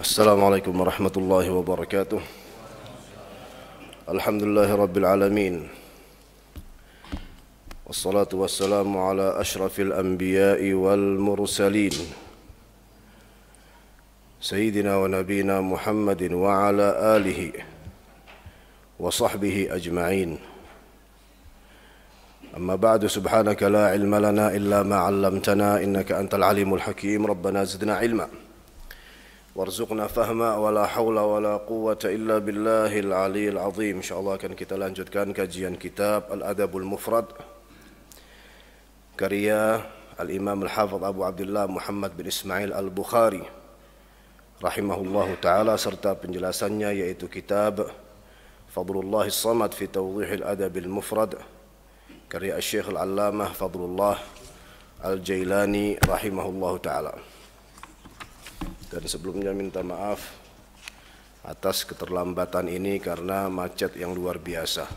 السلام عليكم ورحمة الله وبركاته الحمد لله رب العالمين والصلاة والسلام على أشرف الأنبياء والمرسلين سيدنا ونبينا محمد وعلى آله وصحبه أجمعين أما بعد سبحانك لا علم لنا إلا ما علمتنا إنك أنت العليم الحكيم ربنا زدنا علما وارزقنا فهما ولا حول ولا قوة إلا بالله العلي العظيم إن شاء الله كان kita lanjutkan kajian kitab الأدب المفرد كريا الإمام الحافظ أبو عبد الله محمد بن إسماعيل البخاري رحمه الله تعالى بن penjelasannya yaitu كتاب فضل الله الصمد في توضيح الأدب المفرد karya Syekh Al-Allamah Fadlullah Al-Jailani rahimahullah taala. Dan sebelumnya minta maaf atas keterlambatan ini karena macet yang luar biasa.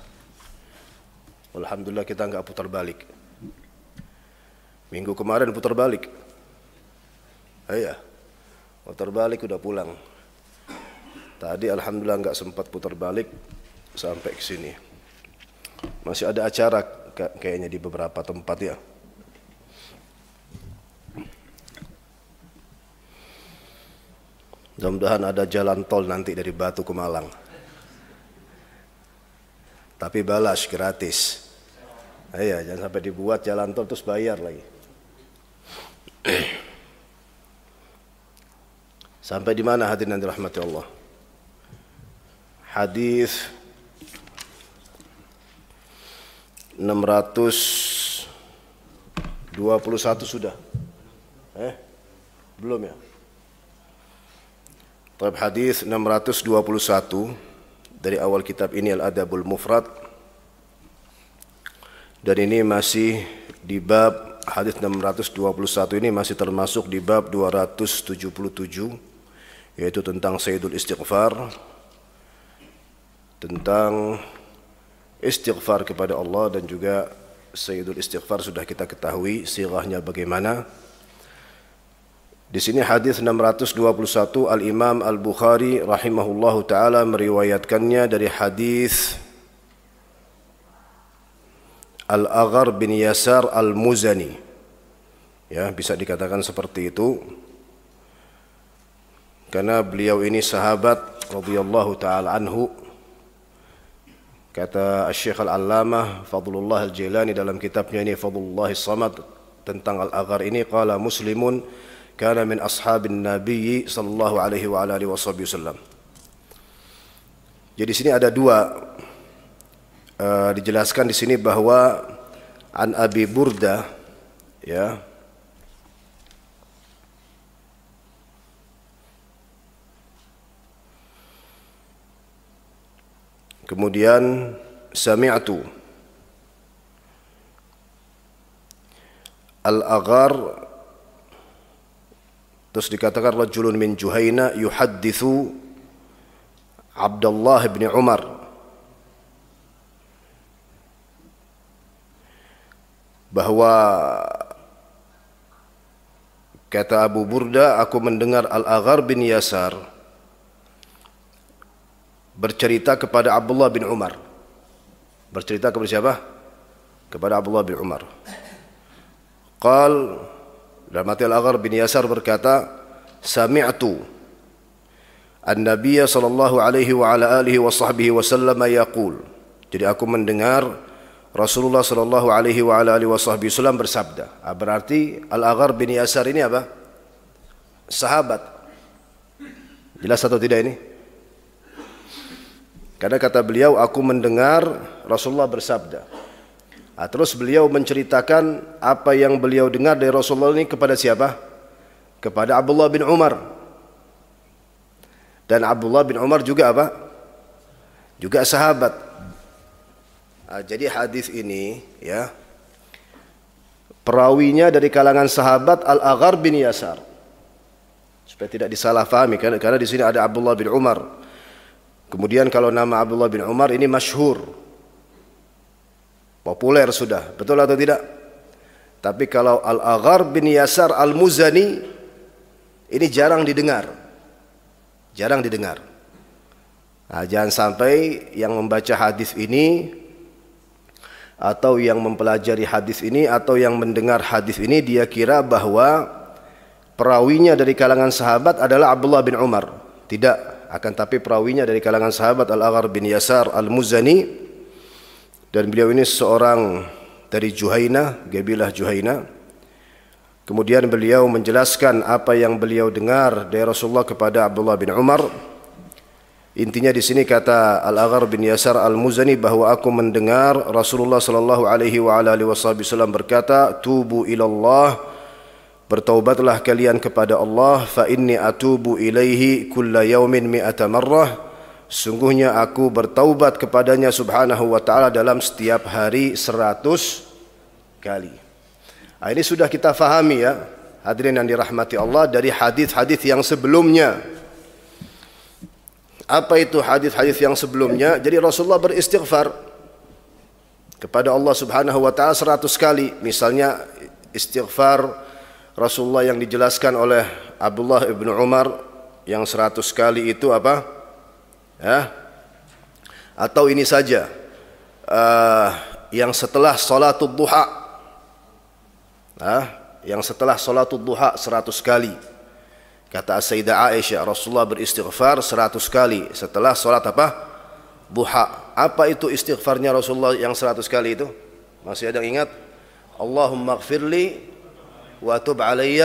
Alhamdulillah kita nggak putar balik. Minggu kemarin putar balik. Oh iya, putar balik udah pulang. Tadi alhamdulillah nggak sempat putar balik sampai ke sini. Masih ada acara kayaknya di beberapa tempat ya. Mudah-mudahan ada jalan tol nanti dari Batu ke Malang. Tapi balas gratis. Iya, jangan sampai dibuat jalan tol terus bayar lagi. Sampai di mana hadirin yang dirahmati Allah? Hadis 621 sudah. Eh? Belum ya? Tab hadis 621 dari awal kitab ini Al-Adabul Mufrad. Dan ini masih di bab hadis 621 ini masih termasuk di bab 277 yaitu tentang Sayyidul Istighfar tentang istighfar kepada Allah dan juga Sayyidul Istighfar sudah kita ketahui sirahnya bagaimana. Di sini hadis 621 Al Imam Al Bukhari rahimahullahu taala meriwayatkannya dari hadis Al Agar bin Yasar Al Muzani. Ya, bisa dikatakan seperti itu. Karena beliau ini sahabat radhiyallahu taala anhu Kata Syekh Al-Allamah Fadlullah Al-Jilani dalam kitabnya ini Fadlullah Samad tentang Al-Aghar ini qala muslimun kana min ashabin Nabi sallallahu alaihi wa alihi wasallam. Jadi sini ada dua uh, dijelaskan di sini bahwa an Abi Burda ya Kemudian sami'tu Al-Aghar terus dikatakan rajulun min Juhaina yuhaddithu Abdullah bin Umar bahwa kata Abu Burda aku mendengar Al-Aghar bin Yasar bercerita kepada Abdullah bin Umar. Bercerita kepada siapa? Kepada Abdullah bin Umar. Qal dalam hati Al-Aghar bin Yasar berkata, Sami'tu An-Nabiya sallallahu alaihi wa ala alihi wa sahbihi wa sallama yaqul. Jadi aku mendengar Rasulullah sallallahu alaihi wa ala alihi wa sahbihi wasallam bersabda. Ah, berarti Al-Aghar bin Yasar ini apa? Sahabat. Jelas atau tidak ini? Karena kata beliau, aku mendengar Rasulullah bersabda. Nah, terus beliau menceritakan apa yang beliau dengar dari Rasulullah ini kepada siapa? Kepada Abdullah bin Umar. Dan Abdullah bin Umar juga apa? Juga sahabat. Nah, jadi hadis ini ya perawinya dari kalangan sahabat Al-Aghar bin Yasar. Supaya tidak disalahfahami karena, karena di sini ada Abdullah bin Umar Kemudian kalau nama Abdullah bin Umar ini masyhur. Populer sudah, betul atau tidak? Tapi kalau Al-Aghar bin Yasar Al-Muzani ini jarang didengar. Jarang didengar. Nah, jangan sampai yang membaca hadis ini atau yang mempelajari hadis ini atau yang mendengar hadis ini dia kira bahwa perawinya dari kalangan sahabat adalah Abdullah bin Umar. Tidak akan tapi perawinya dari kalangan sahabat Al-Aghar bin Yasar Al-Muzani dan beliau ini seorang dari Juhaina, Gabilah Juhaina. Kemudian beliau menjelaskan apa yang beliau dengar dari Rasulullah kepada Abdullah bin Umar. Intinya di sini kata Al-Aghar bin Yasar Al-Muzani bahwa aku mendengar Rasulullah sallallahu alaihi wa alihi wasallam berkata, "Tubu ilallah Allah Bertaubatlah kalian kepada Allah fa inni atubu ilaihi kulla yaumin mi'ata marrah. Sungguhnya aku bertaubat kepadanya subhanahu wa ta'ala dalam setiap hari seratus kali. Nah, ini sudah kita fahami ya. Hadirin yang dirahmati Allah dari hadis-hadis yang sebelumnya. Apa itu hadis-hadis yang sebelumnya? Jadi Rasulullah beristighfar kepada Allah Subhanahu wa taala seratus kali. Misalnya istighfar Rasulullah yang dijelaskan oleh Abdullah ibnu Umar yang seratus kali itu apa? Ya? Atau ini saja uh, yang setelah salatul duha, uh, yang setelah salatul duha seratus kali. Kata Sayyidah Aisyah, Rasulullah beristighfar seratus kali setelah salat apa? Duha. Apa itu istighfarnya Rasulullah yang seratus kali itu? Masih ada yang ingat? Allahumma gfirli وتب علي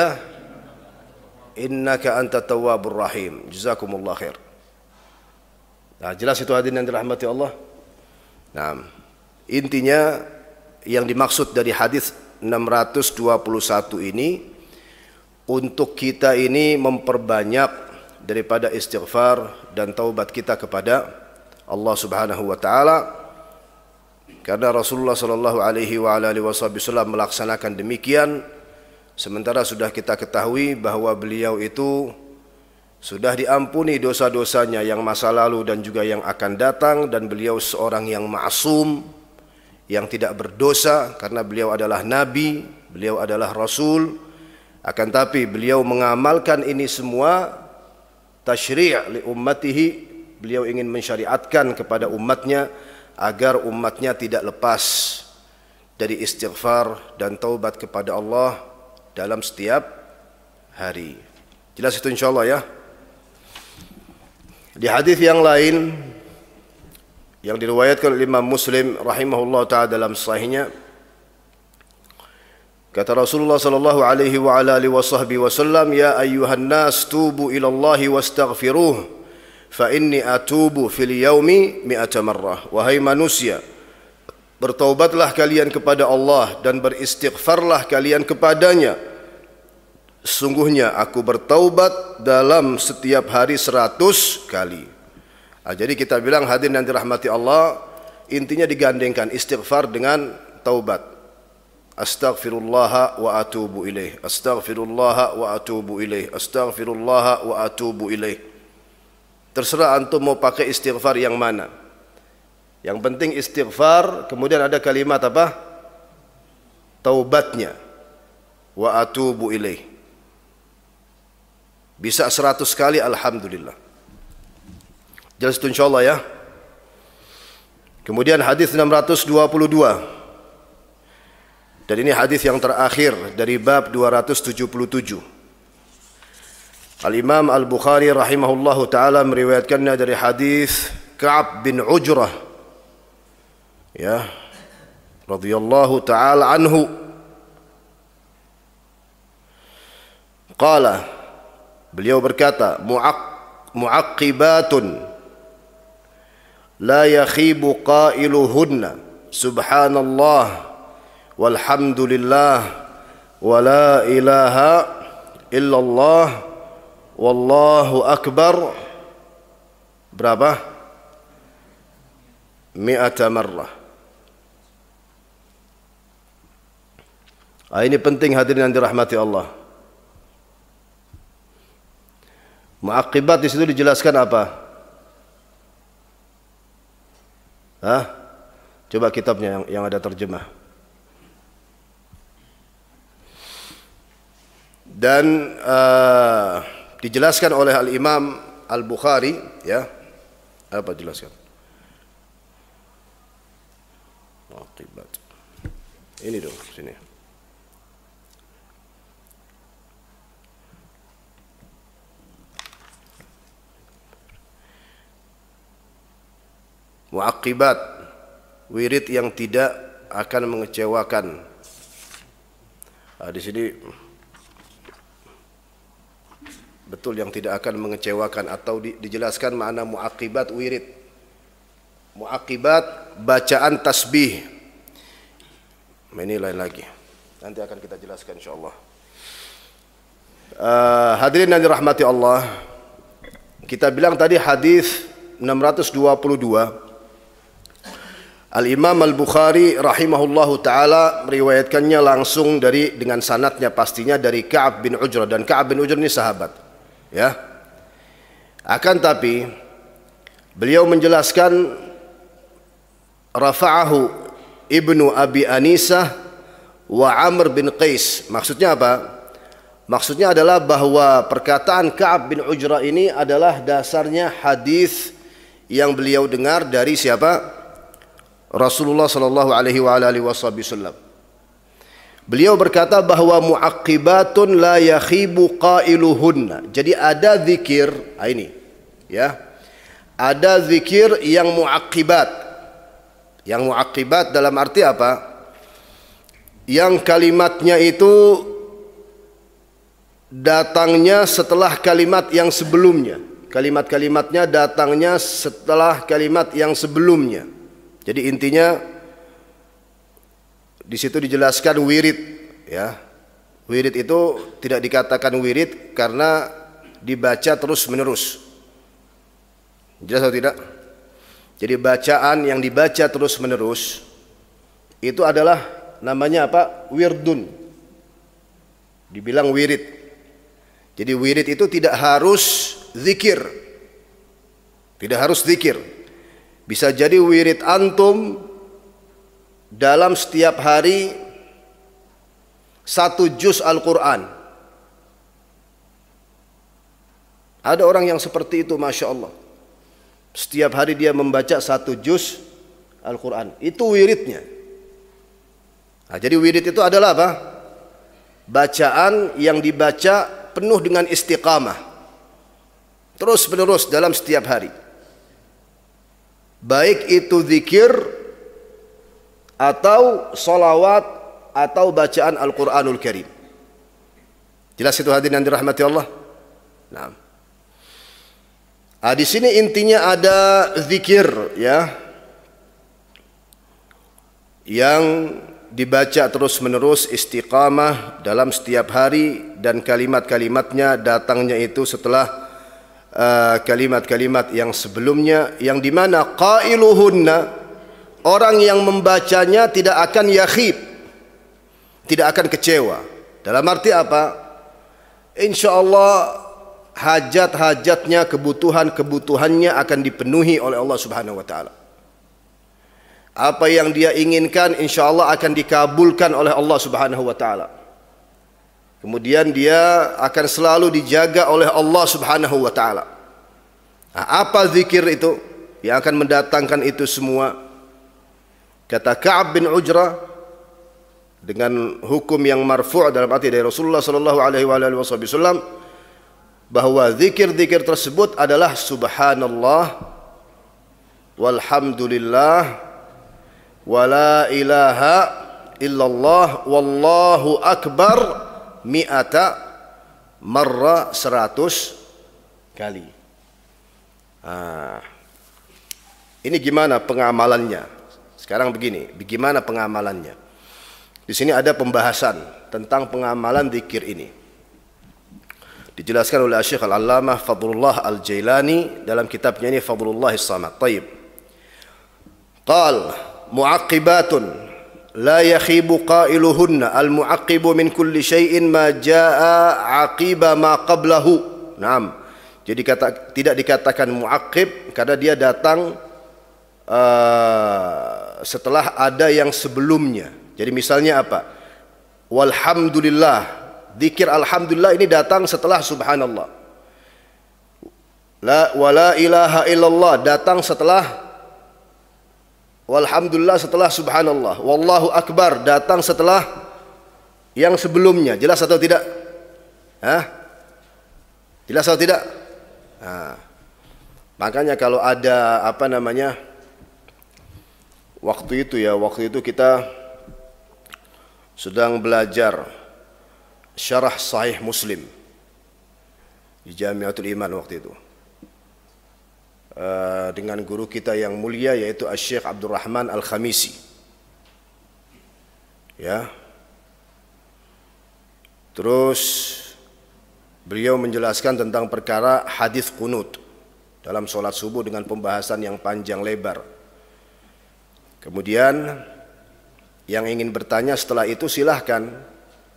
innaka anta tawwabur rahim jazakumullah khair nah jelas itu hadirin yang dirahmati Allah nah intinya yang dimaksud dari hadis 621 ini untuk kita ini memperbanyak daripada istighfar dan taubat kita kepada Allah Subhanahu wa taala karena Rasulullah sallallahu alaihi wasallam melaksanakan demikian Sementara sudah kita ketahui bahwa beliau itu sudah diampuni dosa-dosanya yang masa lalu dan juga yang akan datang dan beliau seorang yang maasum, yang tidak berdosa karena beliau adalah nabi, beliau adalah rasul. Akan tapi beliau mengamalkan ini semua tashri' li ummatihi, beliau ingin mensyariatkan kepada umatnya agar umatnya tidak lepas dari istighfar dan taubat kepada Allah dalam setiap hari. Jelas itu insya Allah ya. Di hadis yang lain yang diriwayatkan oleh Imam Muslim rahimahullah taala dalam sahihnya kata Rasulullah sallallahu alaihi wa ala alihi wasahbihi wasallam ya ayyuhan nas tubu ila Allah wastaghfiruh fa inni atubu fil yaumi mi'ata marrah wahai manusia Bertaubatlah kalian kepada Allah dan beristighfarlah kalian kepadanya. Sungguhnya aku bertaubat dalam setiap hari seratus kali. Nah, jadi kita bilang hadirin yang dirahmati Allah, intinya digandengkan istighfar dengan taubat. Astaghfirullah wa atubu ilaih. Astaghfirullah wa atubu ilaih. Astaghfirullah wa atubu ilaih. Terserah antum mau pakai istighfar yang mana. Yang penting istighfar, kemudian ada kalimat apa? Taubatnya. Wa atubu ilaih. Bisa seratus kali Alhamdulillah. Jelas itu insya Allah ya. Kemudian hadis 622. Dan ini hadis yang terakhir dari bab 277. Al-Imam Al-Bukhari rahimahullahu taala meriwayatkannya dari hadis Ka'ab bin Ujrah ya radhiyallahu taala anhu qala beliau berkata muaqqibatun la yakhibu qailuhunna subhanallah walhamdulillah wa la ilaha illallah wallahu akbar berapa mi'ata marrah Ah, ini penting hadirin yang dirahmati Allah. Muakibat di situ dijelaskan apa? Hah? Coba kitabnya yang, yang ada terjemah. Dan uh, dijelaskan oleh Al Imam Al Bukhari, ya apa jelaskan? Muakibat. Ini dong sini. wa akibat wirid yang tidak akan mengecewakan nah, di sini betul yang tidak akan mengecewakan atau di, dijelaskan makna muakibat wirid muakibat bacaan tasbih nah, ini lain lagi nanti akan kita jelaskan insyaallah uh, hadirin yang dirahmati Allah kita bilang tadi hadis 622 Al-Imam Al-Bukhari rahimahullahu taala meriwayatkannya langsung dari dengan sanatnya pastinya dari Ka'ab bin Ujrah dan Ka'ab bin Ujrah ini sahabat. Ya. Akan tapi beliau menjelaskan rafa'ahu Ibnu Abi Anisah wa Amr bin Qais. Maksudnya apa? Maksudnya adalah bahwa perkataan Ka'ab bin Ujrah ini adalah dasarnya hadis yang beliau dengar dari siapa? Rasulullah sallallahu alaihi wa alihi wasallam. Beliau berkata bahwa muaqibatun la yakhibu qailuhunna. Jadi ada zikir, ah ini ya. Ada zikir yang muaqibat. Yang muaqibat dalam arti apa? Yang kalimatnya itu datangnya setelah kalimat yang sebelumnya. Kalimat-kalimatnya datangnya setelah kalimat yang sebelumnya. Jadi intinya di situ dijelaskan wirid ya. Wirid itu tidak dikatakan wirid karena dibaca terus-menerus. Jelas atau tidak? Jadi bacaan yang dibaca terus-menerus itu adalah namanya apa? Wirdun. Dibilang wirid. Jadi wirid itu tidak harus zikir. Tidak harus zikir. Bisa jadi wirid antum dalam setiap hari satu juz Al-Quran. Ada orang yang seperti itu, Masya Allah. Setiap hari dia membaca satu juz Al-Quran. Itu wiridnya. Nah, jadi wirid itu adalah apa? Bacaan yang dibaca penuh dengan istiqamah. Terus menerus dalam setiap hari. Baik itu zikir atau solawat atau bacaan Al-Quranul Karim. Jelas itu hadirin yang dirahmati Allah. Nah. Nah, di sini intinya ada zikir ya yang dibaca terus-menerus istiqamah dalam setiap hari dan kalimat-kalimatnya datangnya itu setelah Eh, kalimat-kalimat uh, yang sebelumnya yang di mana qailuhunna orang yang membacanya tidak akan yakhib tidak akan kecewa dalam arti apa insyaallah hajat-hajatnya kebutuhan-kebutuhannya akan dipenuhi oleh Allah Subhanahu wa taala apa yang dia inginkan insyaallah akan dikabulkan oleh Allah Subhanahu wa taala Kemudian dia akan selalu dijaga oleh Allah Subhanahu wa taala. Nah, apa zikir itu yang akan mendatangkan itu semua? Kata Ka'ab bin Ujrah dengan hukum yang marfu' dalam arti dari Rasulullah sallallahu alaihi wasallam bahwa zikir-zikir tersebut adalah subhanallah walhamdulillah wala ilaha illallah wallahu akbar mi'ata marra seratus kali. Ah. Ini gimana pengamalannya? Sekarang begini, bagaimana pengamalannya? Di sini ada pembahasan tentang pengamalan zikir ini. Dijelaskan oleh Syekh Al-Allamah Fadlullah Al-Jailani dalam kitabnya ini Fadlullah As-Samad. Taib. Qal mu'aqibatun لا يخيب قائلهن المعقب من كل شيء ما جاء jaa ما قبله نعم Jadi kata tidak dikatakan muakib karena dia datang uh, setelah ada yang sebelumnya. Jadi misalnya apa? Walhamdulillah. Dikir alhamdulillah ini datang setelah subhanallah. La wala ilaha illallah datang setelah Walhamdulillah setelah subhanallah. Wallahu akbar datang setelah yang sebelumnya. Jelas atau tidak? Hah? Jelas atau tidak? Nah. Makanya kalau ada apa namanya waktu itu ya, waktu itu kita sedang belajar syarah sahih Muslim di Jamiatul Iman waktu itu. Eh, dengan guru kita yang mulia yaitu Syekh Abdurrahman Al-Khamisi. Ya. Terus beliau menjelaskan tentang perkara hadis kunut dalam sholat subuh dengan pembahasan yang panjang lebar. Kemudian yang ingin bertanya setelah itu silahkan.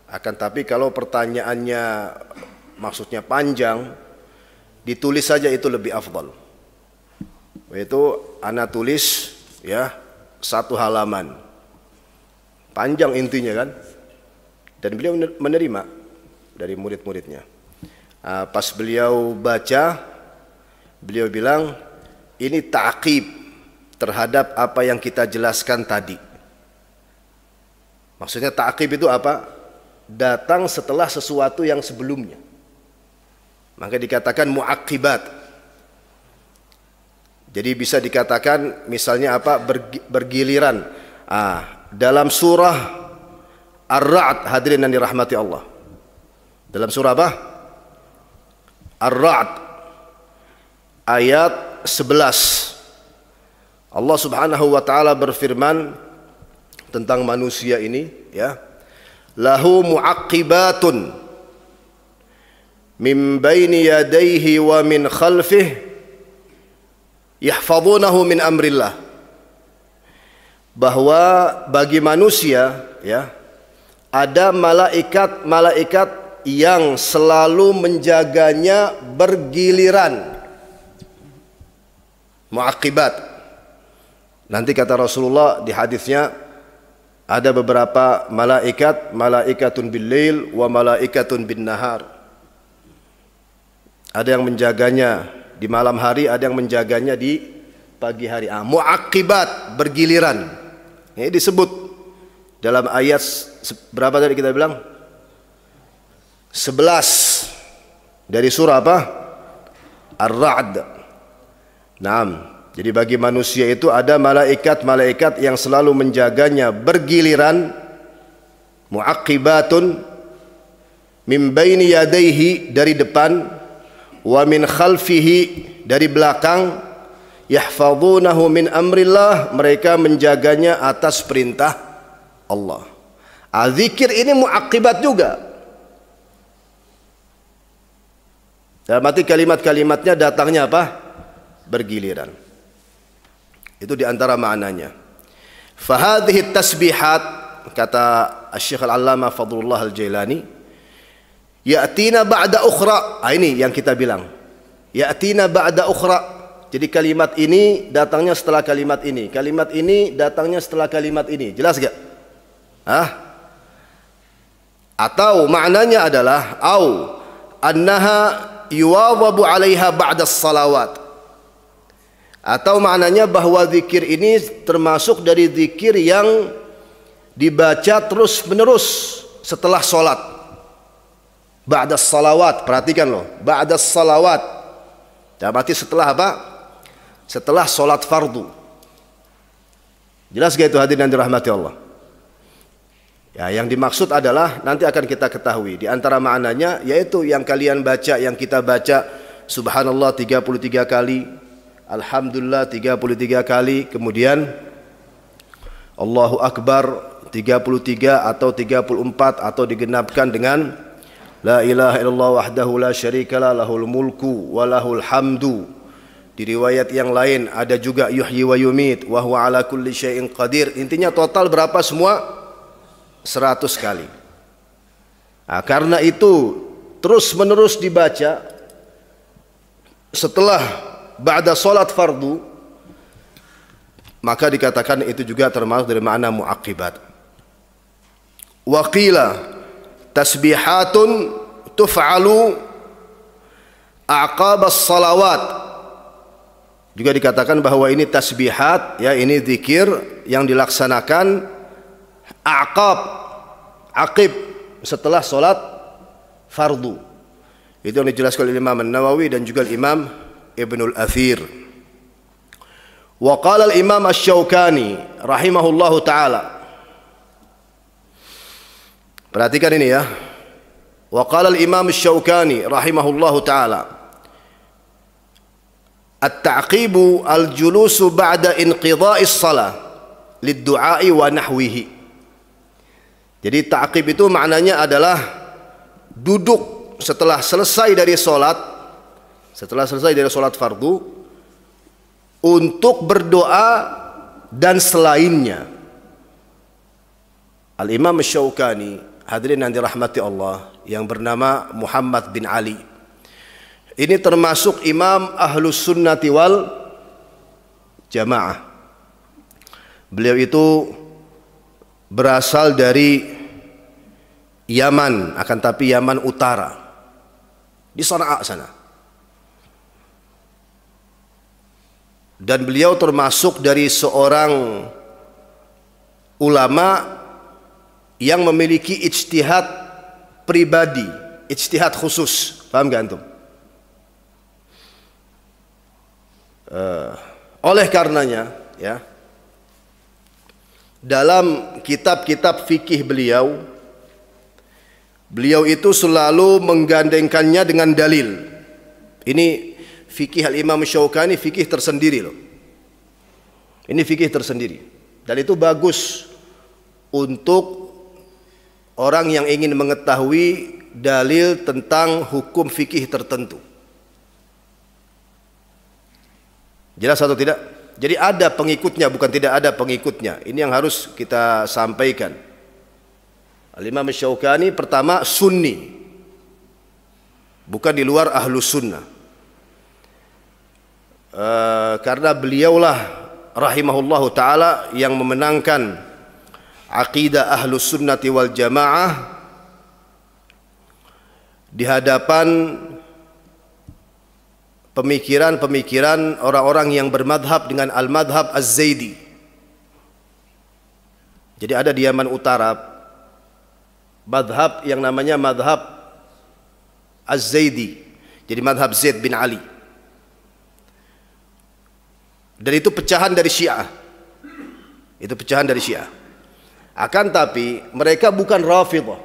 Akan tapi kalau pertanyaannya maksudnya panjang, ditulis saja itu lebih afdol. Itu anak tulis ya satu halaman. Panjang intinya kan. Dan beliau menerima dari murid-muridnya. Ah, pas beliau baca, beliau bilang ini takib terhadap apa yang kita jelaskan tadi. Maksudnya takib itu apa? Datang setelah sesuatu yang sebelumnya. Maka dikatakan muakibat jadi bisa dikatakan misalnya apa bergiliran ah, dalam surah Ar-Ra'd hadirin yang dirahmati Allah. Dalam surah apa? Ar-Ra'd ayat 11. Allah Subhanahu wa taala berfirman tentang manusia ini ya. Lahu muaqibatun min baini yadayhi wa min khalfihi yahfazunahu min amrillah bahwa bagi manusia ya ada malaikat-malaikat yang selalu menjaganya bergiliran muakibat nanti kata Rasulullah di hadisnya ada beberapa malaikat malaikatun bil wa malaikatun bin nahar ada yang menjaganya di malam hari ada yang menjaganya di pagi hari ah, muakibat bergiliran ini disebut dalam ayat berapa tadi kita bilang 11 dari surah apa Ar-Ra'd Naam jadi bagi manusia itu ada malaikat-malaikat yang selalu menjaganya bergiliran muakibatun min baini yadaihi dari depan wa min khalfihi dari belakang yahfazunahu min amrillah mereka menjaganya atas perintah Allah. Azikir ah, ini muakibat juga. Dalam mati kalimat-kalimatnya datangnya apa? Bergiliran. Itu diantara maknanya. Fahadhi tasbihat kata Syekh Al-Allamah Fadlullah Al-Jailani Ya'tina ba'da ukhra. Ah, ini yang kita bilang. Ya'tina ba'da ukhra. Jadi kalimat ini datangnya setelah kalimat ini. Kalimat ini datangnya setelah kalimat ini. Jelas gak? Hah? Atau maknanya adalah au annaha yuwadhabu 'alaiha ba'da salawat. Atau maknanya bahwa zikir ini termasuk dari zikir yang dibaca terus-menerus setelah sholat. Ba'da salawat, perhatikan loh. Ba'da salawat. Dan berarti setelah apa? Setelah sholat fardu. Jelas gak itu hadirin yang dirahmati Allah? Ya, yang dimaksud adalah nanti akan kita ketahui. Di antara maknanya yaitu yang kalian baca, yang kita baca Subhanallah 33 kali, Alhamdulillah 33 kali, kemudian Allahu Akbar 33 atau 34 atau digenapkan dengan La ilaha illallah wahdahu la syarika la lahul mulku wa lahul hamdu. Di riwayat yang lain ada juga yuhyi wa yumit wa huwa ala kulli syai'in qadir. Intinya total berapa semua? 100 kali. Nah, karena itu terus menerus dibaca setelah ba'da salat fardu maka dikatakan itu juga termasuk dari makna muakibat. Waqila tasbihatun tuf'alu aqab salawat juga dikatakan bahwa ini tasbihat ya ini zikir yang dilaksanakan aqab aqib setelah solat fardu itu yang dijelaskan oleh Imam An-Nawawi dan juga Imam Ibnul Athir wa qala al-Imam Asy-Syaukani rahimahullahu taala Perhatikan ini ya. Wa qala al-Imam Asy-Syaukani rahimahullahu taala At-ta'qibu al-julusu ba'da inqidha'is salah Jadi ta'qib itu maknanya adalah duduk setelah selesai dari sholat, setelah selesai dari sholat fardu, untuk berdoa dan selainnya. Al-Imam Syaukani hadirin yang dirahmati Allah yang bernama Muhammad bin Ali. Ini termasuk imam ahlus sunnati wal jamaah. Beliau itu berasal dari Yaman, akan tapi Yaman Utara. Di Sana'a ah, sana. Dan beliau termasuk dari seorang ulama yang memiliki ijtihad pribadi, ijtihad khusus. Paham gak antum? Uh, oleh karenanya, ya, dalam kitab-kitab fikih beliau, beliau itu selalu menggandengkannya dengan dalil. Ini fikih al-Imam Syaukani fikih tersendiri loh. Ini fikih tersendiri. Dan itu bagus untuk orang yang ingin mengetahui dalil tentang hukum fikih tertentu. Jelas atau tidak? Jadi ada pengikutnya, bukan tidak ada pengikutnya. Ini yang harus kita sampaikan. Al-Imam Syaukani pertama sunni. Bukan di luar ahlu sunnah. E, karena beliaulah rahimahullahu ta'ala yang memenangkan Aqidah ahlus sunnati wal jamaah di hadapan pemikiran-pemikiran orang-orang yang bermadhab dengan al-madhab az-zaidi jadi ada di Yaman Utara madhab yang namanya madhab az-zaidi jadi madhab Zaid bin Ali dan itu pecahan dari Syiah itu pecahan dari Syiah akan tapi mereka bukan Rafidah.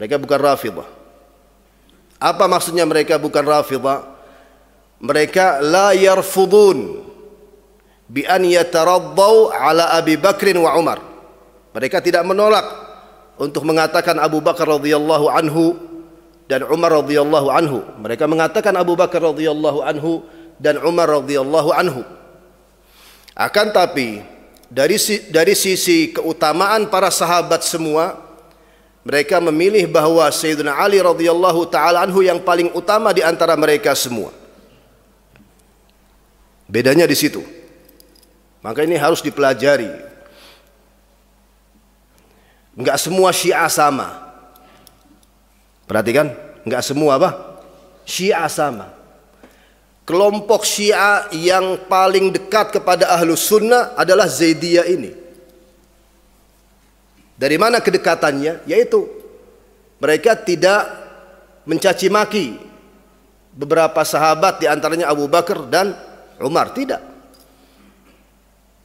Mereka bukan Rafidah. Apa maksudnya mereka bukan Rafidah? Mereka la yarfudun bi an yataraddau ala Abi Bakrin wa Umar. Mereka tidak menolak untuk mengatakan Abu Bakar radhiyallahu anhu dan Umar radhiyallahu anhu. Mereka mengatakan Abu Bakar radhiyallahu anhu dan Umar radhiyallahu anhu. Akan tapi dari dari sisi keutamaan para sahabat semua mereka memilih bahwa Sayyidina Ali radhiyallahu taala anhu yang paling utama di antara mereka semua. Bedanya di situ. Maka ini harus dipelajari. Enggak semua Syiah sama. Perhatikan, enggak semua apa? Syiah sama kelompok Syiah yang paling dekat kepada Ahlus Sunnah adalah Zaidiyah ini. Dari mana kedekatannya? Yaitu mereka tidak mencaci maki beberapa sahabat diantaranya Abu Bakar dan Umar tidak.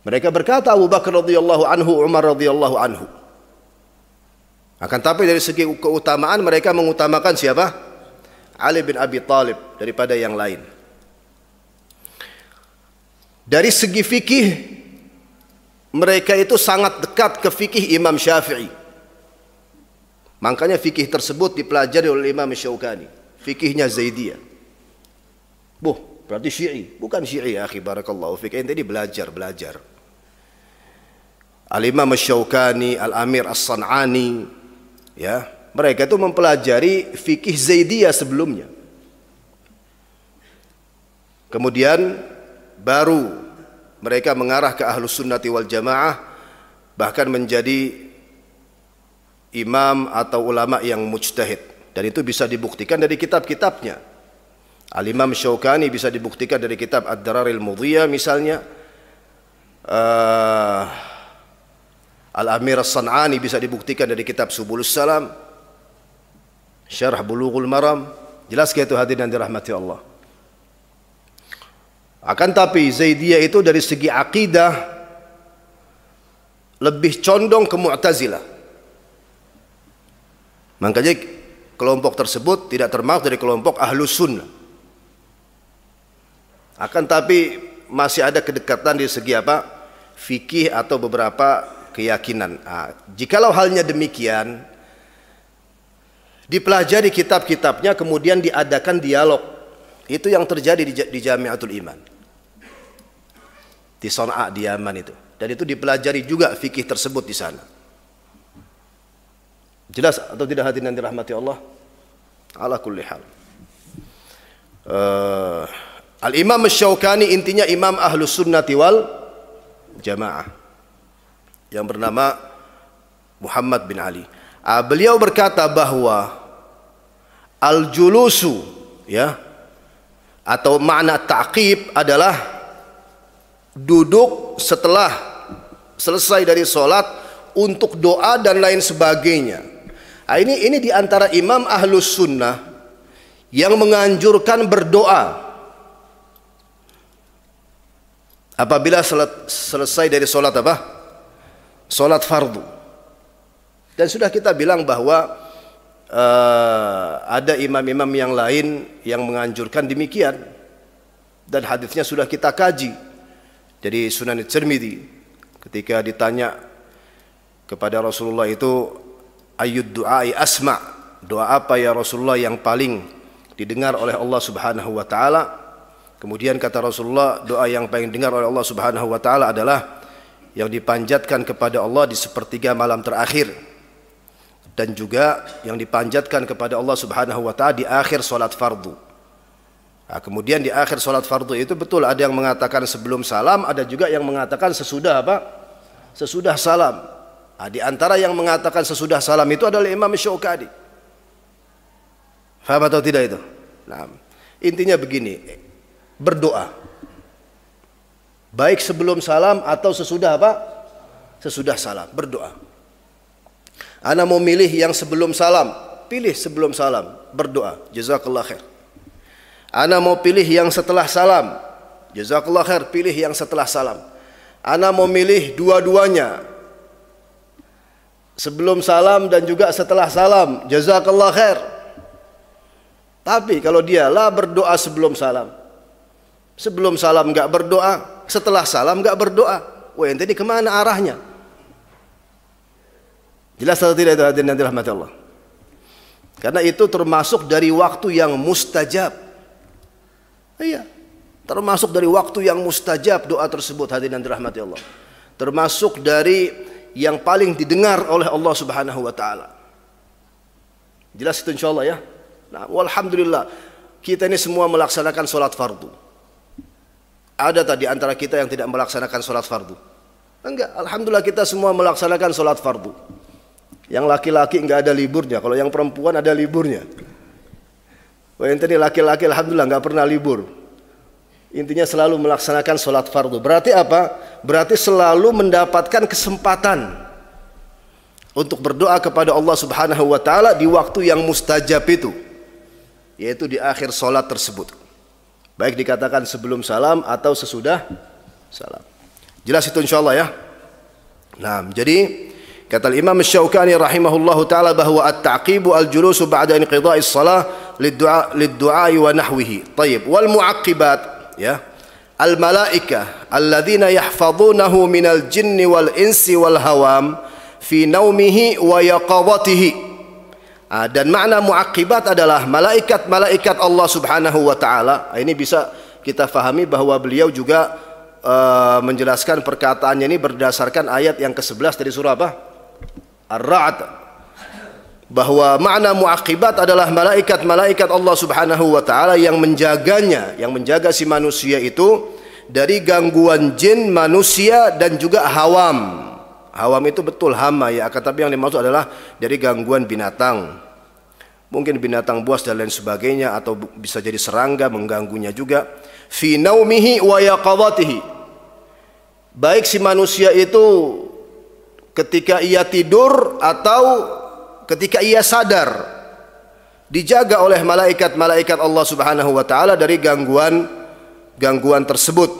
Mereka berkata Abu Bakar radhiyallahu anhu, Umar radhiyallahu anhu. Akan tapi dari segi keutamaan mereka mengutamakan siapa? Ali bin Abi Thalib daripada yang lain. Dari segi fikih mereka itu sangat dekat ke fikih Imam Syafi'i. Makanya fikih tersebut dipelajari oleh Imam Syaukani. Fikihnya Zaidiyah. Buh, berarti Syi'i. Bukan Syi'i, ya akhi barakallahu fikih. Tadi belajar, belajar. Al-Imam Syaukani, Al-Amir As-San'ani, ya, mereka itu mempelajari fikih Zaidiyah sebelumnya. Kemudian baru mereka mengarah ke ahlus sunnati wal jamaah bahkan menjadi imam atau ulama yang mujtahid dan itu bisa dibuktikan dari kitab-kitabnya Al-Imam Syaukani bisa dibuktikan dari kitab Ad-Dararil Mudhiyah misalnya uh, ah, Al-Amir As-San'ani bisa dibuktikan dari kitab Subulus Salam Syarah Bulughul Maram jelas gitu hadirin yang dirahmati Allah akan tapi Zaidiyah itu dari segi akidah lebih condong ke Mu'tazilah. Makanya kelompok tersebut tidak termasuk dari kelompok ahlu Sunnah. Akan tapi masih ada kedekatan di segi apa? Fikih atau beberapa keyakinan. Nah, jikalau halnya demikian, dipelajari kitab-kitabnya kemudian diadakan dialog. Itu yang terjadi di, di Jamiatul Iman di Sana'a di Yaman itu. Dan itu dipelajari juga fikih tersebut di sana. Jelas atau tidak hadirin yang dirahmati Allah? Ala kulli hal. Uh, Al-Imam Syaukani intinya Imam Ahlus Sunnati wal Jamaah yang bernama Muhammad bin Ali. Uh, beliau berkata bahwa al-julusu ya atau makna taqib adalah duduk setelah selesai dari sholat untuk doa dan lain sebagainya. Nah, ini ini diantara imam ahlus sunnah yang menganjurkan berdoa apabila selesai dari sholat apa? Sholat fardu. Dan sudah kita bilang bahwa uh, ada imam-imam yang lain yang menganjurkan demikian dan hadisnya sudah kita kaji. Jadi Sunan Tirmidzi ketika ditanya kepada Rasulullah itu ayyud du'ai asma, doa apa ya Rasulullah yang paling didengar oleh Allah Subhanahu wa taala? Kemudian kata Rasulullah, doa yang paling didengar oleh Allah Subhanahu wa taala adalah yang dipanjatkan kepada Allah di sepertiga malam terakhir dan juga yang dipanjatkan kepada Allah Subhanahu wa taala di akhir salat fardu. Nah, kemudian di akhir sholat fardu itu betul ada yang mengatakan sebelum salam, ada juga yang mengatakan sesudah apa? Sesudah salam. Nah, di antara yang mengatakan sesudah salam itu adalah Imam Syaukani. Faham atau tidak itu? Nah, intinya begini, berdoa. Baik sebelum salam atau sesudah apa? Sesudah salam, berdoa. Anda mau milih yang sebelum salam, pilih sebelum salam, berdoa. Jazakallah khair. Ana mau pilih yang setelah salam. Jazakallah khair, pilih yang setelah salam. Ana mau milih dua-duanya. Sebelum salam dan juga setelah salam. Jazakallah khair. Tapi kalau dia lah berdoa sebelum salam. Sebelum salam nggak berdoa, setelah salam nggak berdoa. Wah, yang tadi kemana arahnya? Jelas atau tidak itu hadirin yang dirahmati Allah? Karena itu termasuk dari waktu yang mustajab. Iya. Termasuk dari waktu yang mustajab doa tersebut hadirin yang dirahmati Allah. Termasuk dari yang paling didengar oleh Allah Subhanahu wa taala. Jelas itu insyaallah ya. Nah, walhamdulillah kita ini semua melaksanakan sholat fardu. Ada tadi antara kita yang tidak melaksanakan sholat fardu. Enggak, alhamdulillah kita semua melaksanakan sholat fardu. Yang laki-laki enggak ada liburnya, kalau yang perempuan ada liburnya. Oh ini laki-laki alhamdulillah nggak pernah libur. Intinya selalu melaksanakan sholat fardu. Berarti apa? Berarti selalu mendapatkan kesempatan untuk berdoa kepada Allah Subhanahu wa taala di waktu yang mustajab itu. Yaitu di akhir sholat tersebut. Baik dikatakan sebelum salam atau sesudah salam. Jelas itu insya Allah ya. Nah, jadi kata Imam Syaukani rahimahullahu taala bahwa at-taqibu al-julusu ba'da inqida'is salat liddu'a liddu'ai wa nahwihi. Tayyib. Wal mu'aqibat ya. Al malaika alladzina yahfazunahu minal jinni wal insi wal hawam fi naumihi wa yaqawatihi. Ah, dan makna adalah malaikat-malaikat Allah Subhanahu wa taala. Ini bisa kita fahami bahwa beliau juga uh, menjelaskan perkataannya ini berdasarkan ayat yang ke-11 dari surah apa? Ar-Ra'd bahwa makna muakibat adalah malaikat-malaikat Allah Subhanahu wa taala yang menjaganya, yang menjaga si manusia itu dari gangguan jin, manusia dan juga hawam. Hawam itu betul hama ya, akan tapi yang dimaksud adalah dari gangguan binatang. Mungkin binatang buas dan lain sebagainya atau bisa jadi serangga mengganggunya juga. Fi naumihi wa yaqawatihi. Baik si manusia itu ketika ia tidur atau ketika ia sadar dijaga oleh malaikat-malaikat Allah Subhanahu wa taala dari gangguan gangguan tersebut.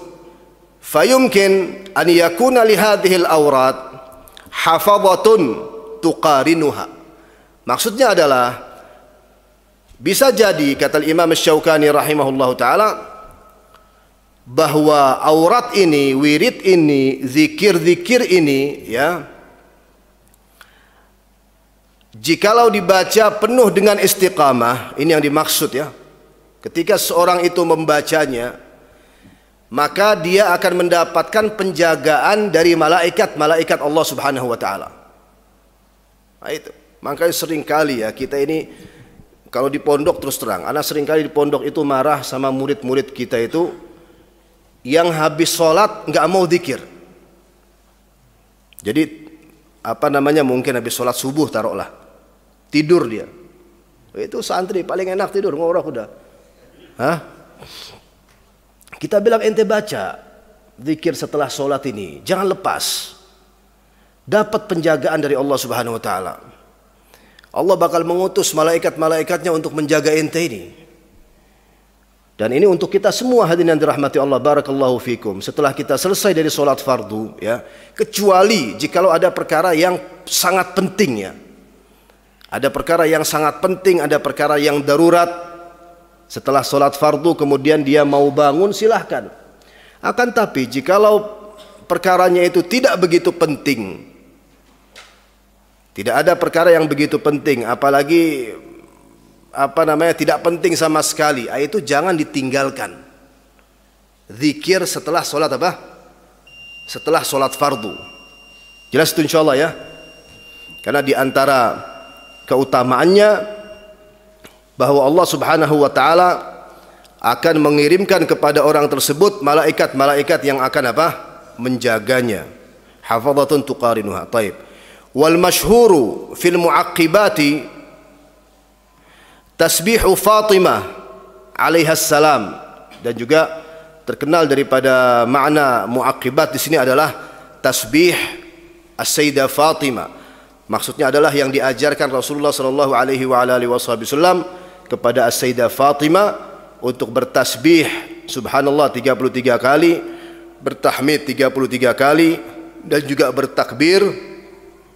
Fayumkin an yakuna li hadhil awrat hafadhatun tuqarinuha. Maksudnya adalah bisa jadi kata Imam Syaukani rahimahullahu taala bahwa aurat ini, wirid ini, zikir-zikir ini ya Jikalau dibaca penuh dengan istiqamah, ini yang dimaksud ya. Ketika seorang itu membacanya, maka dia akan mendapatkan penjagaan dari malaikat-malaikat Allah Subhanahu wa taala. Nah, itu. Makanya sering kali ya kita ini kalau di pondok terus terang, anak sering kali di pondok itu marah sama murid-murid kita itu yang habis sholat nggak mau dikir. Jadi apa namanya mungkin habis sholat subuh taruhlah Tidur dia. Itu santri paling enak tidur ngorok udah. Hah? Kita bilang ente baca zikir setelah sholat ini, jangan lepas. Dapat penjagaan dari Allah Subhanahu wa taala. Allah bakal mengutus malaikat-malaikatnya untuk menjaga ente ini. Dan ini untuk kita semua hadirin yang dirahmati Allah barakallahu fikum. Setelah kita selesai dari sholat fardu ya, kecuali jikalau ada perkara yang sangat penting ya, ada perkara yang sangat penting, ada perkara yang darurat. Setelah sholat fardu kemudian dia mau bangun silahkan. Akan tapi jikalau perkaranya itu tidak begitu penting. Tidak ada perkara yang begitu penting apalagi apa namanya tidak penting sama sekali. Ah, itu jangan ditinggalkan. Zikir setelah sholat apa? Setelah sholat fardu. Jelas itu insya Allah ya. Karena di antara keutamaannya bahwa Allah Subhanahu wa taala akan mengirimkan kepada orang tersebut malaikat-malaikat yang akan apa? menjaganya. Hafazatun tuqarinuha. Taib. Wal mashhuru fil muaqqibati tasbihu Fatimah alaihassalam dan juga terkenal daripada makna muaqibat di sini adalah tasbih As-Sayyidah Fatimah Maksudnya adalah yang diajarkan Rasulullah sallallahu alaihi wa alihi kepada Sayyidah Fatimah untuk bertasbih subhanallah 33 kali, bertahmid 33 kali dan juga bertakbir 33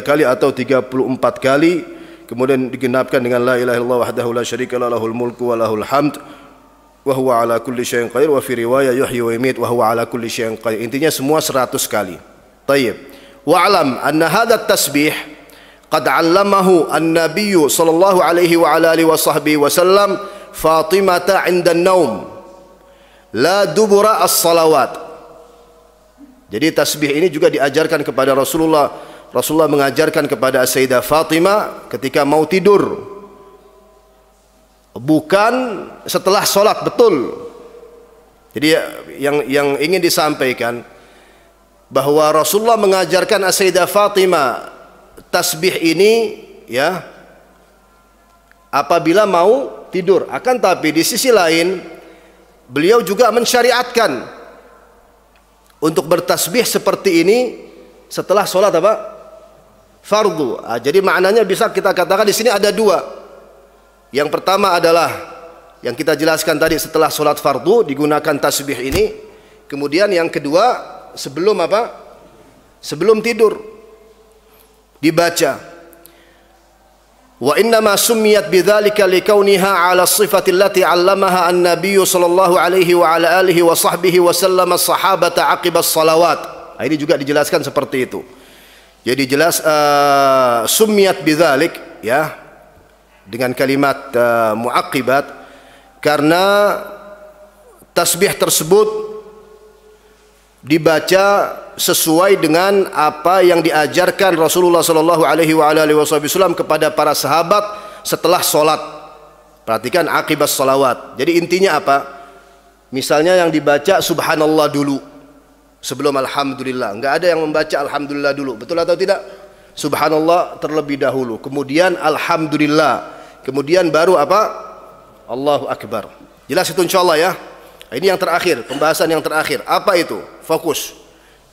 kali atau 34 kali kemudian digenapkan dengan la ilaha illallah wahdahu la syarika la lahul mulku wa lahul hamd wa huwa ala kulli syai'in qadir wa fi riwayah yuhyi wa yumit wa huwa ala kulli syai'in qadir intinya semua 100 kali tayyib wa'lam anna hadha tasbih qad 'allamahu an-nabiy sallallahu alaihi wa ala alihi wa sahbihi wasallam Fatimata 'inda an-naum la dubura as-salawat jadi tasbih ini juga diajarkan kepada Rasulullah. Rasulullah mengajarkan kepada Sayyidah Fatimah ketika mau tidur. Bukan setelah sholat betul. Jadi yang yang ingin disampaikan bahwa Rasulullah mengajarkan Sayyidah Fatimah tasbih ini ya apabila mau tidur akan tapi di sisi lain beliau juga mensyariatkan untuk bertasbih seperti ini setelah sholat apa fardu nah, jadi maknanya bisa kita katakan di sini ada dua yang pertama adalah yang kita jelaskan tadi setelah sholat fardu digunakan tasbih ini kemudian yang kedua sebelum apa? Sebelum tidur dibaca. Wa inna ma summiyat bidzalika likauniha ala sifati allati 'allamaha an-nabiy sallallahu alaihi wa ala alihi wa sahbihi wa sallam as-sahabata aqiba salawat nah, Ini juga dijelaskan seperti itu. Jadi jelas uh, summiyat bidzalik ya dengan kalimat uh, eh, muaqibat karena tasbih tersebut dibaca sesuai dengan apa yang diajarkan Rasulullah Shallallahu Alaihi Wasallam kepada para sahabat setelah sholat. Perhatikan akibat sholawat. Jadi intinya apa? Misalnya yang dibaca Subhanallah dulu sebelum Alhamdulillah. Enggak ada yang membaca Alhamdulillah dulu. Betul atau tidak? Subhanallah terlebih dahulu. Kemudian Alhamdulillah. Kemudian baru apa? Allahu Akbar. Jelas itu insya Allah ya. Ini yang terakhir, pembahasan yang terakhir. Apa itu? Fokus.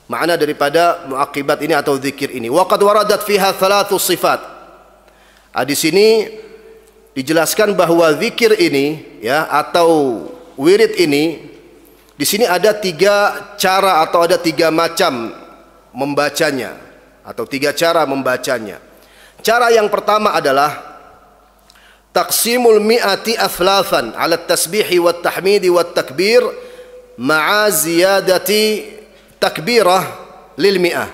Makna daripada muakibat ini atau zikir ini. Waqad waradat fiha thalathu sifat. Ah, di sini dijelaskan bahwa zikir ini ya atau wirid ini di sini ada tiga cara atau ada tiga macam membacanya atau tiga cara membacanya. Cara yang pertama adalah taqsimul mi'ati aflafan ala tasbihi wa tahmidi wa takbir ma'a ziyadati takbirah lil mi'ah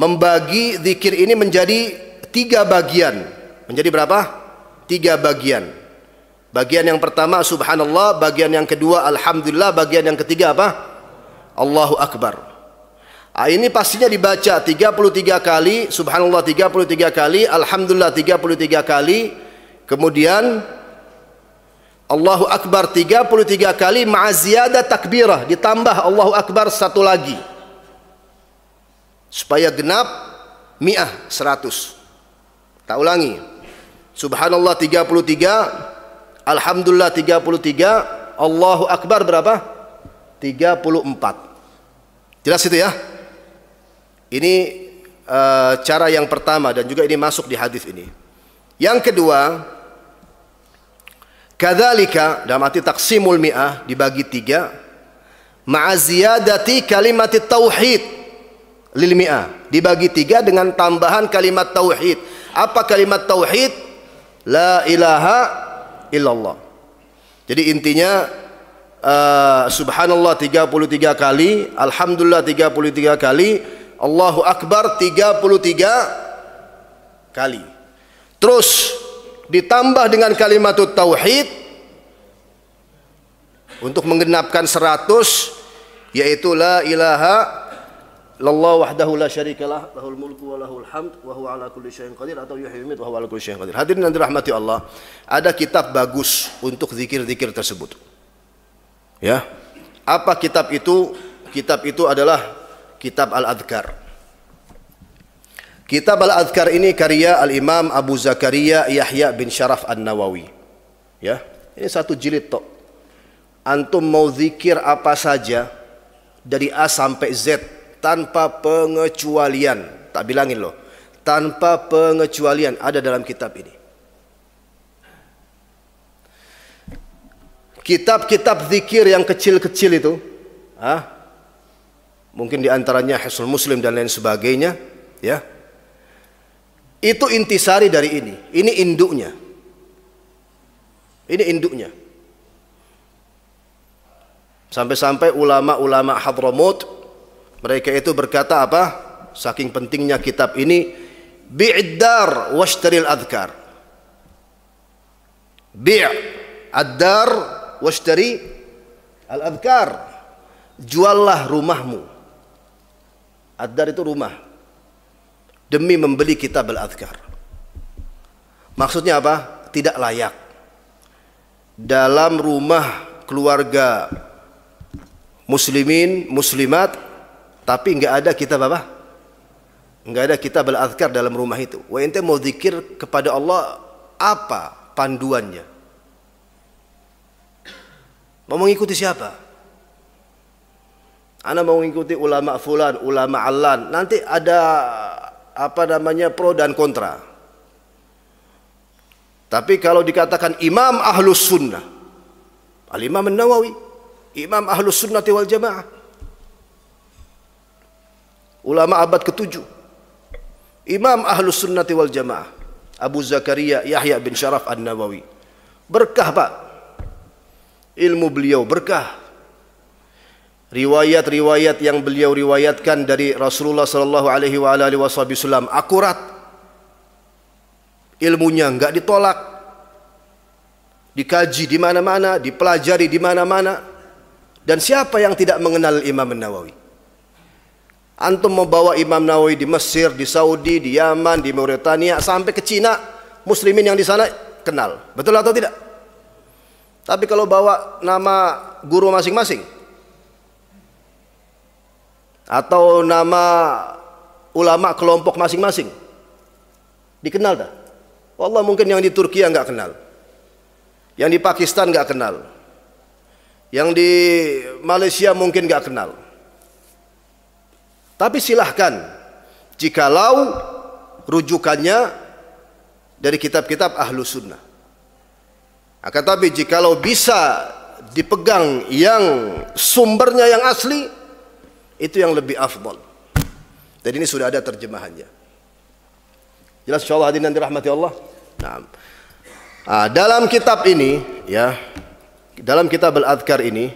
membagi zikir ini menjadi tiga bagian menjadi berapa? tiga bagian bagian yang pertama subhanallah bagian yang kedua alhamdulillah bagian yang ketiga apa? Allahu Akbar Ah, ini pastinya dibaca 33 kali, subhanallah 33 kali, alhamdulillah 33 kali. Kemudian Allahu Akbar 33 kali ma'aziyada takbirah ditambah Allahu Akbar satu lagi supaya genap mi'ah 100 tak ulangi Subhanallah 33 Alhamdulillah 33 Allahu Akbar berapa? 34 jelas itu ya ini uh, cara yang pertama dan juga ini masuk di hadis ini. Yang kedua, kadzalika dalam arti taksimul mi'ah dibagi tiga ma'aziyadati kalimat tauhid lil mi'ah dibagi tiga dengan tambahan kalimat tauhid. Apa kalimat tauhid? La ilaha illallah. Jadi intinya uh, subhanallah 33 kali, alhamdulillah 33 kali, Allahu Akbar 33 kali. Terus ditambah dengan kalimat tauhid untuk menggenapkan 100 yaitu la ilaha lallah wahdahu la syarikalah lahul mulku wa lahul hamd wa huwa ala kulli syai'in qadir atau yuhyi wa huwa ala kulli syai'in qadir. Hadirin yang dirahmati Allah, ada kitab bagus untuk zikir-zikir tersebut. Ya. Apa kitab itu? Kitab itu adalah kitab Al-Adhkar. Kitab Al-Adhkar ini karya Al-Imam Abu Zakaria Yahya bin Syaraf An-Nawawi. Ya, ini satu jilid tok. Antum mau zikir apa saja dari A sampai Z tanpa pengecualian. Tak bilangin loh. Tanpa pengecualian ada dalam kitab ini. Kitab-kitab zikir yang kecil-kecil itu, ah, mungkin diantaranya hasil Muslim dan lain sebagainya, ya. Itu intisari dari ini. Ini induknya. Ini induknya. Sampai-sampai ulama-ulama Hadramut mereka itu berkata apa? Saking pentingnya kitab ini bi'dar washtaril adhkar. Bi'addar washtari al-adhkar. Juallah rumahmu Ad-dar itu rumah. Demi membeli kitab Al-Adhkar. Maksudnya apa? Tidak layak. Dalam rumah keluarga muslimin, muslimat, tapi nggak ada kitab apa? Nggak ada kitab Al-Adhkar dalam rumah itu. Wa ente mau zikir kepada Allah apa panduannya? Mau mengikuti siapa? Anda mau mengikuti ulama fulan, ulama alan, nanti ada apa namanya pro dan kontra. Tapi kalau dikatakan imam ahlus sunnah, al-imam nawawi, imam ahlus sunnah wal jamaah, ulama abad ketujuh, imam ahlus sunnah wal jamaah, Abu Zakaria Yahya bin Sharaf an-Nawawi. Berkah Pak, ilmu beliau berkah riwayat-riwayat yang beliau riwayatkan dari Rasulullah sallallahu alaihi wa alihi wasallam akurat ilmunya enggak ditolak dikaji di mana-mana dipelajari di mana-mana dan siapa yang tidak mengenal Imam Nawawi antum membawa Imam Nawawi di Mesir di Saudi di Yaman di Mauritania sampai ke Cina muslimin yang di sana kenal betul atau tidak tapi kalau bawa nama guru masing-masing atau nama ulama kelompok masing-masing dikenal dah Allah mungkin yang di Turki nggak kenal yang di Pakistan nggak kenal yang di Malaysia mungkin nggak kenal tapi silahkan jikalau rujukannya dari kitab-kitab ahlu sunnah akan tapi jikalau bisa dipegang yang sumbernya yang asli itu yang lebih afdal. Jadi ini sudah ada terjemahannya. Jelas insyaallah hadirin dirahmati Allah. Nah, nah dalam kitab ini ya, dalam kitab Al-Adhkar ini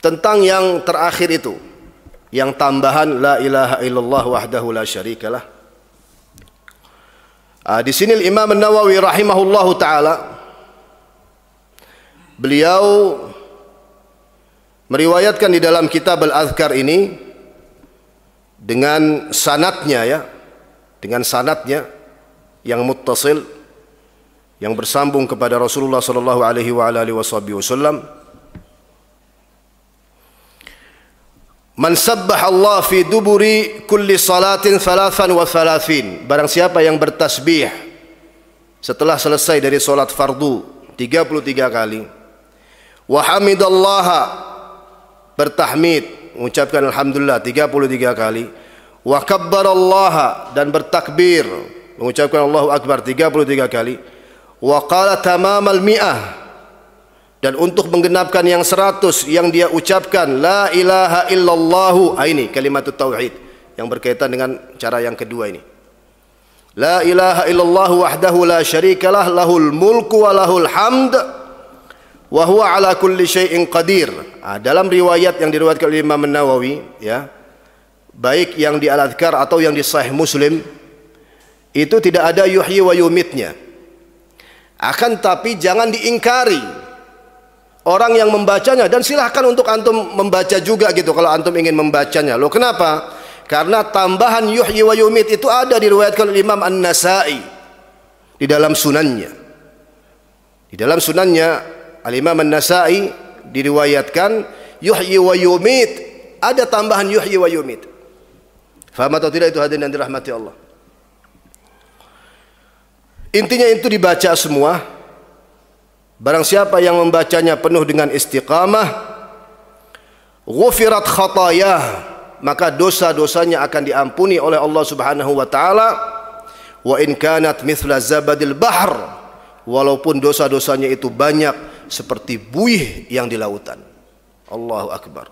tentang yang terakhir itu yang tambahan la ilaha illallah wahdahu la syarikalah. Uh, di sini Imam nawawi rahimahullahu taala beliau meriwayatkan di dalam kitab Al-Azkar ini dengan sanatnya ya dengan sanatnya yang muttasil yang bersambung kepada Rasulullah sallallahu alaihi wa alihi wasallam Man sabbaha Allah fi duburi kulli salatin thalathan wa thalathin Barang siapa yang bertasbih Setelah selesai dari solat fardu 33 kali Wa hamidallaha bertahmid mengucapkan alhamdulillah 33 kali wa kabbarallaha dan bertakbir mengucapkan Allahu akbar 33 kali wa qala tamamal mi'ah dan untuk menggenapkan yang 100 yang dia ucapkan la ilaha illallahu ah, ini kalimat tauhid yang berkaitan dengan cara yang kedua ini la ilaha illallah wahdahu la syarikalah lahul mulku wa lahul hamd wa huwa ala kulli syai'in qadir. Nah, dalam riwayat yang diriwayatkan oleh Imam Nawawi ya, baik yang di Al-Adhkar atau yang di Sahih Muslim itu tidak ada yuhyi wa yumitnya. Akan tapi jangan diingkari orang yang membacanya dan silahkan untuk antum membaca juga gitu kalau antum ingin membacanya. Loh kenapa? Karena tambahan yuhyi wa yumit itu ada diriwayatkan oleh Imam An-Nasai di dalam sunannya. Di dalam sunannya Al-Imam An-Nasai diriwayatkan yuhyi wa yumit. Ada tambahan yuhyi wa yumit. Faham atau tidak itu hadirin yang dirahmati Allah. Intinya itu dibaca semua. Barang siapa yang membacanya penuh dengan istiqamah, ghufirat khatayah, maka dosa-dosanya akan diampuni oleh Allah Subhanahu wa taala. Wa in kanat mithla zabadil bahr, walaupun dosa-dosanya itu banyak, seperti buih yang di lautan. Allahu Akbar.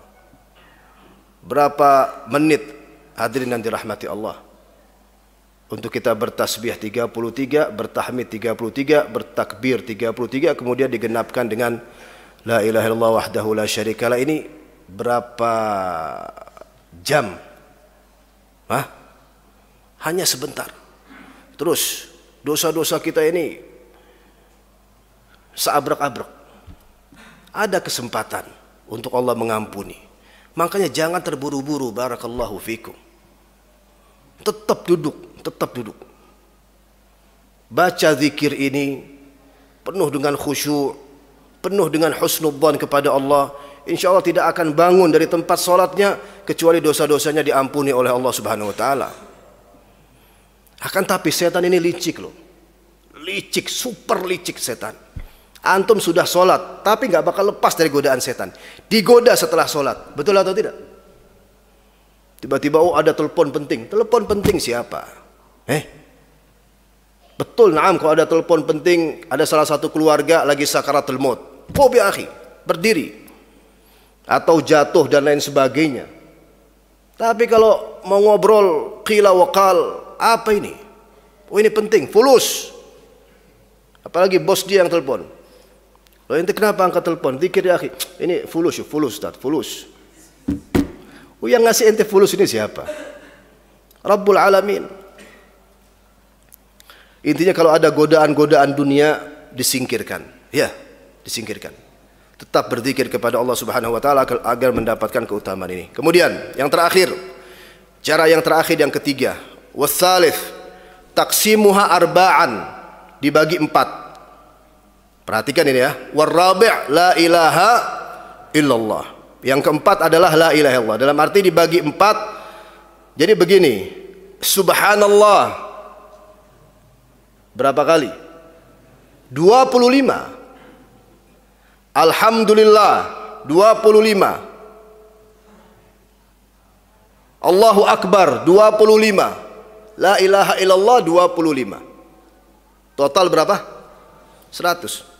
Berapa menit hadirin yang dirahmati Allah. Untuk kita bertasbih 33, bertahmid 33, bertakbir 33, kemudian digenapkan dengan La ilaha illallah wahdahu la ini berapa jam? Hah? Hanya sebentar. Terus dosa-dosa kita ini seabrak-abrak ada kesempatan untuk Allah mengampuni. Makanya jangan terburu-buru barakallahu fikum. Tetap duduk, tetap duduk. Baca zikir ini penuh dengan khusyuk, penuh dengan husnudzan kepada Allah. Insya Allah tidak akan bangun dari tempat solatnya kecuali dosa-dosanya diampuni oleh Allah Subhanahu Wa Taala. Akan tapi setan ini licik loh, licik, super licik setan. Antum sudah sholat, tapi nggak bakal lepas dari godaan setan. Digoda setelah sholat, betul atau tidak? Tiba-tiba oh ada telepon penting. Telepon penting siapa? Eh? Betul naam kalau ada telepon penting, ada salah satu keluarga lagi sakaratul maut. Oh akhi, berdiri. Atau jatuh dan lain sebagainya. Tapi kalau mau ngobrol kila wakal, apa ini? Oh ini penting, fulus. Apalagi bos dia yang telepon. Loh, ente kenapa angkat telepon? Dikir ya, akhi. Ini fulus, fulus, Ustaz, fulus. Oh, yang ngasih ente fulus ini siapa? Rabbul Alamin. Intinya kalau ada godaan-godaan dunia, disingkirkan. Ya, disingkirkan. Tetap berzikir kepada Allah Subhanahu wa taala agar mendapatkan keutamaan ini. Kemudian, yang terakhir, cara yang terakhir yang ketiga, wasalif taksimuha arba'an dibagi empat Perhatikan ini ya. Warabi' la ilaha illallah. Yang keempat adalah la ilaha illallah. Dalam arti dibagi empat. Jadi begini. Subhanallah. Berapa kali? 25. Alhamdulillah 25. Allahu Akbar 25. La ilaha illallah 25. Total berapa? 100.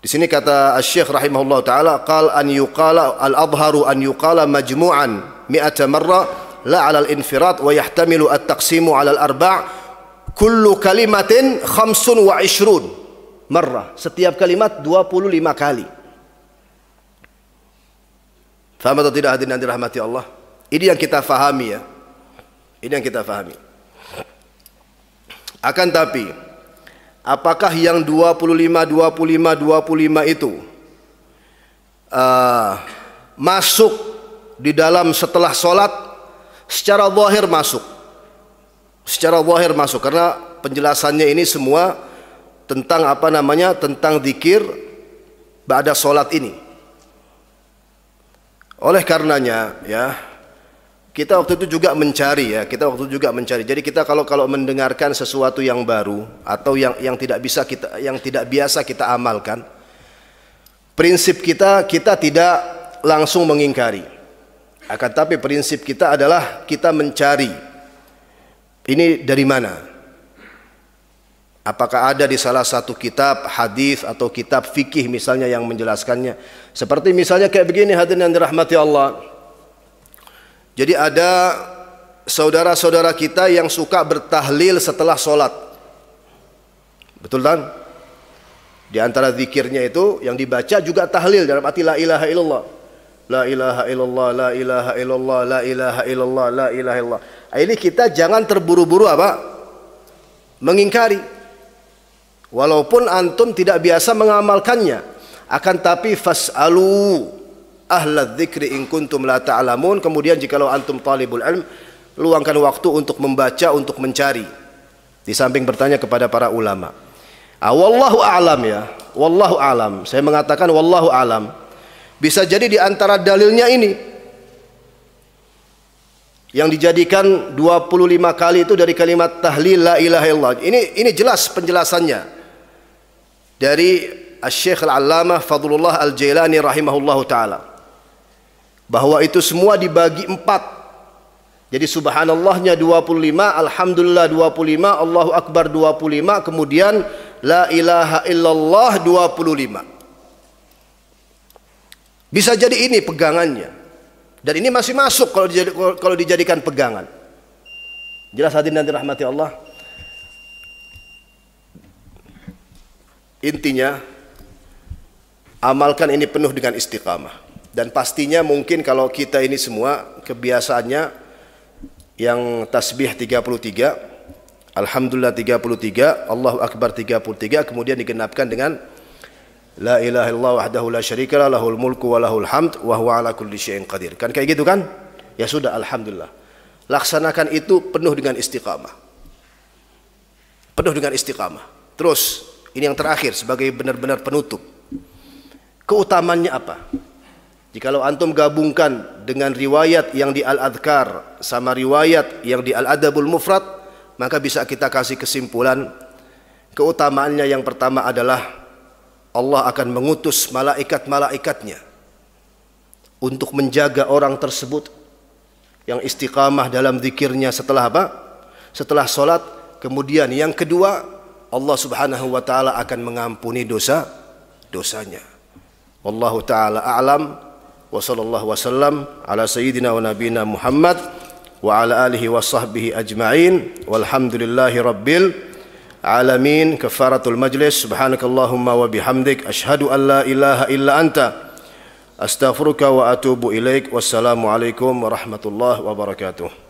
Di sini kata Syekh rahimahullah taala qal an yuqala al adharu an yuqala majmu'an mi'ata marra la 'ala al infirat wa yahtamilu at taqsimu 'ala al arba' kullu kalimatin khamsun wa ishrun marrah setiap kalimat 25 kali Faham atau tidak hadirin yang dirahmati Allah ini yang kita fahami ya ini yang kita fahami akan tapi Apakah yang 25, 25, 25 itu uh, masuk di dalam setelah sholat secara zahir masuk secara zahir masuk karena penjelasannya ini semua tentang apa namanya tentang zikir pada sholat ini oleh karenanya ya kita waktu itu juga mencari ya, kita waktu itu juga mencari. Jadi kita kalau kalau mendengarkan sesuatu yang baru atau yang yang tidak bisa kita yang tidak biasa kita amalkan, prinsip kita kita tidak langsung mengingkari. Akan tapi prinsip kita adalah kita mencari ini dari mana? Apakah ada di salah satu kitab hadis atau kitab fikih misalnya yang menjelaskannya? Seperti misalnya kayak begini hadirin yang dirahmati Allah. Jadi ada saudara-saudara kita yang suka bertahlil setelah sholat. Betul kan? Di antara zikirnya itu yang dibaca juga tahlil dalam arti la ilaha illallah. La ilaha illallah, la ilaha illallah, la ilaha illallah, la ilaha illallah. Ah, ini kita jangan terburu-buru apa? Mengingkari. Walaupun antum tidak biasa mengamalkannya. Akan tapi fas'alu Ahla dzikri in kuntum la ta'lamun ta kemudian jikalau antum talibul ilm luangkan waktu untuk membaca untuk mencari di samping bertanya kepada para ulama ah, wallahu alam ya wallahu alam saya mengatakan wallahu alam bisa jadi di antara dalilnya ini yang dijadikan 25 kali itu dari kalimat tahlil la ilaha illallah ini ini jelas penjelasannya dari Al-Syekh Al-Allamah Fadlullah Al-Jailani rahimahullahu taala bahwa itu semua dibagi empat jadi subhanallahnya 25 alhamdulillah 25 Allahu akbar 25 kemudian la ilaha illallah 25 bisa jadi ini pegangannya dan ini masih masuk kalau dijadikan, kalau dijadikan pegangan jelas hadirin nanti rahmati Allah intinya amalkan ini penuh dengan istiqamah dan pastinya mungkin kalau kita ini semua kebiasaannya yang tasbih 33, Alhamdulillah 33, Allahu Akbar 33, kemudian digenapkan dengan La ilaha illallah wahdahu la syarika la lahul mulku wa lahul hamd wa huwa ala kulli syai'in qadir. Kan kayak gitu kan? Ya sudah alhamdulillah. Laksanakan itu penuh dengan istiqamah. Penuh dengan istiqamah. Terus ini yang terakhir sebagai benar-benar penutup. Keutamannya apa? Jikalau antum gabungkan dengan riwayat yang di Al-Adhkar sama riwayat yang di Al-Adabul Mufrad, maka bisa kita kasih kesimpulan keutamaannya yang pertama adalah Allah akan mengutus malaikat-malaikatnya untuk menjaga orang tersebut yang istiqamah dalam zikirnya setelah apa? Setelah solat. Kemudian yang kedua, Allah Subhanahu wa taala akan mengampuni dosa dosanya. Wallahu taala a'lam وصلى الله وسلم على سيدنا ونبينا محمد وعلى آله وصحبه أجمعين والحمد لله رب العالمين كفارة المجلس سبحانك اللهم وبحمدك أشهد أن لا إله إلا أنت أستغفرك وأتوب إليك والسلام عليكم ورحمة الله وبركاته